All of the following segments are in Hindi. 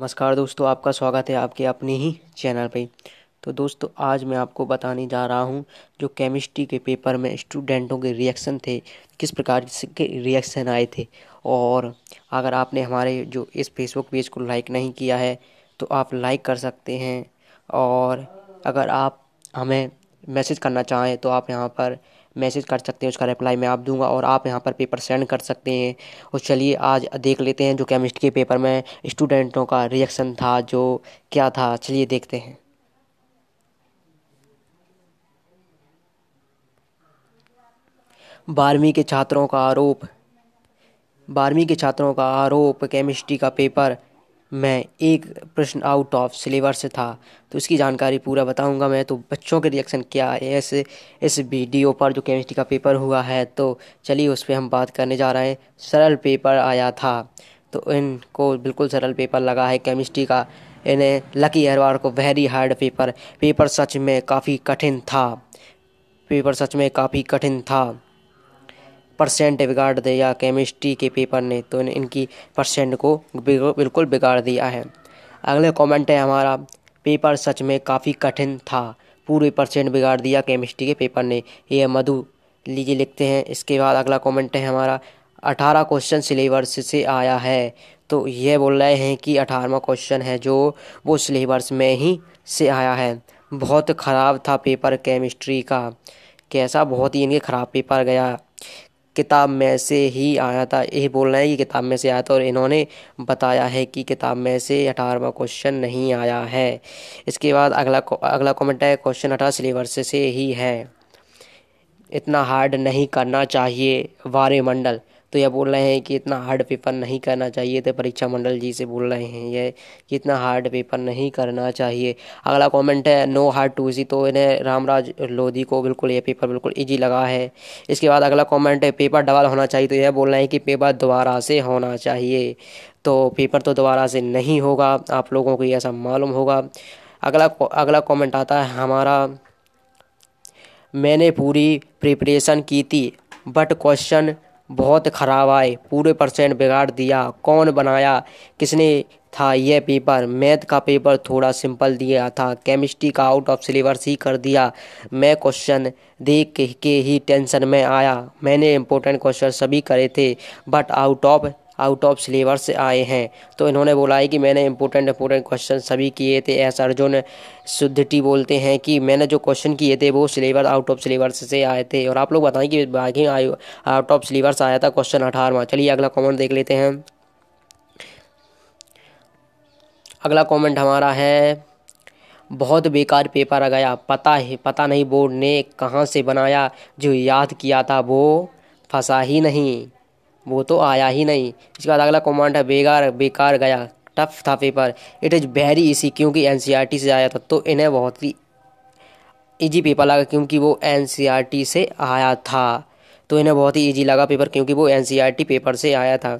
नमस्कार दोस्तों आपका स्वागत है आपके अपने ही चैनल पे तो दोस्तों आज मैं आपको बताने जा रहा हूँ जो केमिस्ट्री के पेपर में स्टूडेंटों के रिएक्शन थे किस प्रकार के रिएक्शन आए थे और अगर आपने हमारे जो इस फेसबुक पेज को लाइक नहीं किया है तो आप लाइक कर सकते हैं और अगर आप हमें मैसेज करना चाहें तो आप यहाँ पर मैसेज कर सकते हैं उसका रिप्लाई मैं आप दूंगा और आप यहाँ पर पेपर सेंड कर सकते हैं और चलिए आज देख लेते हैं जो केमिस्ट्री के पेपर में स्टूडेंटों का रिएक्शन था जो क्या था चलिए देखते हैं बारहवीं के छात्रों का आरोप बारहवीं के छात्रों का आरोप केमिस्ट्री का पेपर मैं एक प्रश्न आउट ऑफ सिलेबस था तो इसकी जानकारी पूरा बताऊंगा मैं तो बच्चों के रिएक्शन क्या है इस इस वीडियो पर जो केमिस्ट्री का पेपर हुआ है तो चलिए उस पर हम बात करने जा रहे हैं सरल पेपर आया था तो इनको बिल्कुल सरल पेपर लगा है केमिस्ट्री का इन्हें लकी अहरवार को वेरी हार्ड पेपर पेपर सच में काफ़ी कठिन था पेपर सच में काफ़ी कठिन था परसेंट बिगाड़ दे या केमिस्ट्री के पेपर ने तो इनकी परसेंट को बिल्कुल बिगाड़ दिया है अगले कमेंट है हमारा पेपर सच में काफ़ी कठिन था पूरे परसेंट बिगाड़ दिया केमिस्ट्री के पेपर ने ये मधु लीजिए लिखते हैं इसके बाद अगला कमेंट है हमारा अठारह क्वेश्चन सिलेबस से आया है तो यह बोल रहे हैं कि अठारहवा क्वेश्चन है जो वो सिलेबस में ही से आया है बहुत ख़राब था पेपर केमिस्ट्री का कैसा बहुत ही इनके ख़राब पेपर गया किताब में से ही आया था यही बोलना है कि किताब में से आया था और इन्होंने बताया है कि किताब में से अठारहवा क्वेश्चन नहीं आया है इसके बाद अगला अगला कमेंट है क्वेश्चन अठारह सिलेबस से ही है इतना हार्ड नहीं करना चाहिए वारे मंडल तो यह बोल रहे हैं कि इतना हार्ड पेपर नहीं करना चाहिए तो परीक्षा मंडल जी से बोल रहे हैं यह कि इतना हार्ड पेपर नहीं करना चाहिए अगला कमेंट है नो हार्ड टू इजी तो इन्हें रामराज लोधी को बिल्कुल यह पेपर बिल्कुल ईजी लगा है इसके बाद अगला कॉमेंट है पेपर डबल होना चाहिए तो यह बोल रहे हैं कि पेपर दोबारा से होना चाहिए तो पेपर तो दोबारा से नहीं होगा आप लोगों को ऐसा मालूम होगा अगला अगला कमेंट आता है हमारा मैंने पूरी प्रिपरेशन की थी बट क्वेश्चन बहुत खराब आए पूरे परसेंट बिगाड़ दिया कौन बनाया किसने था यह पेपर मैथ का पेपर थोड़ा सिंपल दिया था केमिस्ट्री का आउट ऑफ सिलेबस ही कर दिया मैं क्वेश्चन देख के ही टेंशन में आया मैंने इंपॉर्टेंट क्वेश्चन सभी करे थे but out of out of syllabus आए हैं तो इन्होंने बोला है कि मैंने इंपॉर्टेंट इंपॉर्टेंट क्वेश्चन सभी किए थे एस अर्जुन शुद्धटी बोलते हैं कि मैंने जो क्वेश्चन किए थे वो सिलेबस आउट ऑफ सिलेबस से आए थे और आप लोग बताएं कि बाकी आउट ऑफ सिलेबस आया था क्वेश्चन अठारहवा चलिए अगला कॉमेंट देख लेते हैं अगला कॉमेंट हमारा है बहुत बेकार पेपर आ गया पता है पता नहीं बोर्ड ने कहाँ से बनाया जो याद किया था वो फंसा ही नहीं वो तो आया ही नहीं इसके बाद अगला कमांड है बेकार बेकार गया टफ था paper it is very easy क्योंकि एन e से आया था तो इन्हें बहुत ही ईजी पेपर लगा क्योंकि वो एन e से आया था तो इन्हें बहुत ही ईजी लगा पेपर क्योंकि वो एन पेपर e से आया था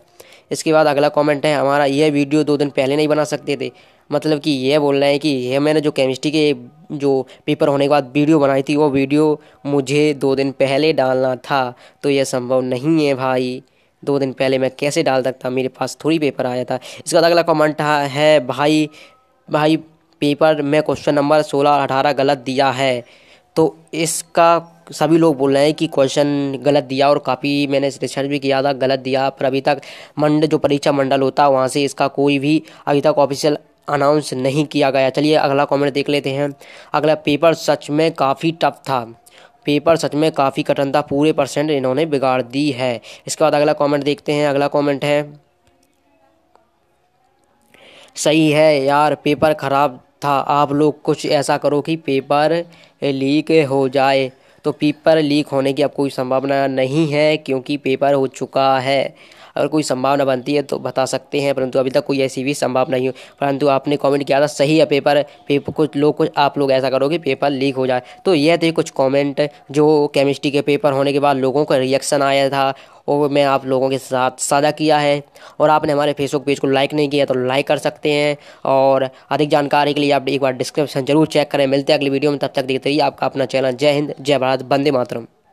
इसके बाद अगला कमेंट है हमारा यह वीडियो दो दिन पहले नहीं बना सकते थे मतलब कि यह बोल रहे हैं कि यह मैंने जो केमिस्ट्री के जो पेपर होने के बाद वीडियो बनाई थी वो वीडियो मुझे दो दिन पहले डालना था तो यह संभव नहीं है भाई दो दिन पहले मैं कैसे डाल सकता मेरे पास थोड़ी पेपर आया था इसके बाद अगला कमेंट है भाई भाई पेपर में क्वेश्चन नंबर सोलह और अठारह गलत दिया है तो इसका सभी लोग बोल रहे हैं कि क्वेश्चन गलत दिया और काफ़ी मैंने रिसर्च भी किया था गलत दिया पर अभी तक मंडल जो परीक्षा मंडल होता है वहाँ से इसका कोई भी अभी तक ऑफिशियल अनाउंस नहीं किया गया चलिए अगला कमेंट देख लेते हैं अगला पेपर सच में काफ़ी टफ था पेपर सच में काफ़ी कठिन था पूरे परसेंट इन्होंने बिगाड़ दी है इसके बाद अगला कमेंट देखते हैं अगला कमेंट है सही है यार पेपर ख़राब था आप लोग कुछ ऐसा करो कि पेपर लीक हो जाए तो पेपर लीक होने की अब कोई संभावना नहीं है क्योंकि पेपर हो चुका है अगर कोई संभावना बनती है तो बता सकते हैं परंतु अभी तक कोई ऐसी भी संभावना नहीं हो परंतु आपने कमेंट किया था सही है पेपर पेपर कुछ लोग कुछ आप लोग ऐसा करोगे पेपर लीक हो जाए तो यह थे कुछ कॉमेंट जो केमिस्ट्री के पेपर होने के बाद लोगों का रिएक्शन आया था और मैं आप लोगों के साथ साझा किया है और आपने हमारे फेसबुक पेज को लाइक नहीं किया तो लाइक कर सकते हैं और अधिक जानकारी के लिए आप एक बार डिस्क्रिप्शन जरूर चेक करें मिलते हैं अगली वीडियो में तब तक देखते रहिए आपका अपना चैनल जय हिंद जय भारत वंदे मातरम